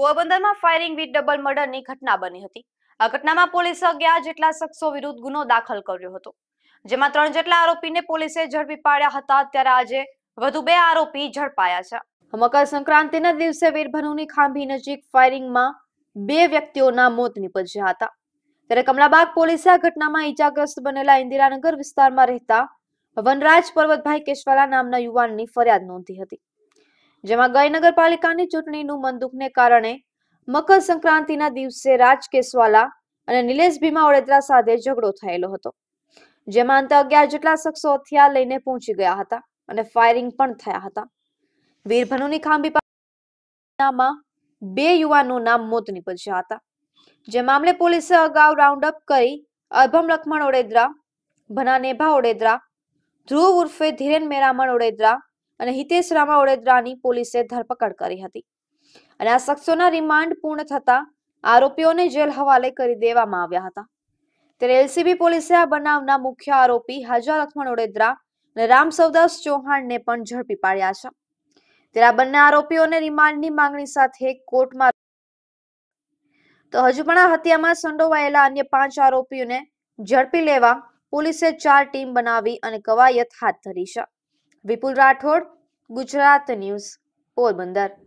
પોરબંદરમાં firing with double મર્ડરની ઘટના બની હતી આ ઘટનામાં પોલીસે અગિયાર જેટલા શખ્સો વિરુદ્ધ ગુનો દાખલ કર્યો હતો જેમાં ત્રણ જેટલા આરોપીને પોલીસે ઝડપી પાડ્યા હતા ત્યારે આજે વધુ બે આરોપી ઝડપાયા છે મકર સંક્રાંતિના દિવસે વીરભનુની ખાંભી નજીક ફાયરિંગમાં બે વ્યક્તિઓના મોત નીપજ્યા હતા ત્યારે કમલાબાગ પોલીસે આ ઘટનામાં ઈજાગ્રસ્ત બનેલા ઇન્દિરાનગર વિસ્તારમાં રહેતા વનરાજ પર્વતભાઈ કેશવાલા નામના યુવાનની ફરિયાદ નોંધી હતી જેમાં ગાય નગરપાલિકાની ચૂંટણીનું મનદુખને કારણે મકર સંક્રાંતિના દિવસે રાજ કેસવાલા અને નિલેશ ભીમા ઓળેદરા સાથે ઝઘડો થયેલો હતો જેમાં અંતે અગિયાર જેટલા શખ્સો હથિયાર લઈને પહોંચી ગયા હતા અને ફાયરિંગ પણ થયા હતા વીરભનુની ખાંભી બે યુવાનોના મોત નીપજ્યા હતા જે મામલે પોલીસે અગાઉ રાઉન્ડ અપ કરી અર્ભમ લખમણ ઓળેદરા ભનાનેભા નેભા ધ્રુવ ઉર્ફે ધીરેન મેરામણ ઓળેદરા અને હિતેશ રામા ઓડેદરાની પોલીસે ધરપકડ કરી હતી અને આ શખ્સોના રિમાન્ડ પૂર્ણ થતા આરોપીઓને જેલ હવાલે કરી દેવામાં આવ્યા હતા ત્યારે એલસીબી પોલીસે આ બનાવના મુખ્ય આરોપી હાજા લક્ષ્મણ ઓડેદરા અને રામ સૌદાસ ચૌહાણને પણ ઝડપી પાડ્યા છે ત્યારે આ બંને આરોપીઓને રિમાન્ડની માંગણી સાથે કોર્ટમાં તો હજુ પણ આ હત્યામાં સંડોવાયેલા અન્ય પાંચ આરોપીઓને ઝડપી લેવા પોલીસે ચાર ટીમ બનાવી અને કવાયત હાથ ધરી છે વિપુલ રાઠોડ ગુજરાત ન્યૂઝ પોરબંદર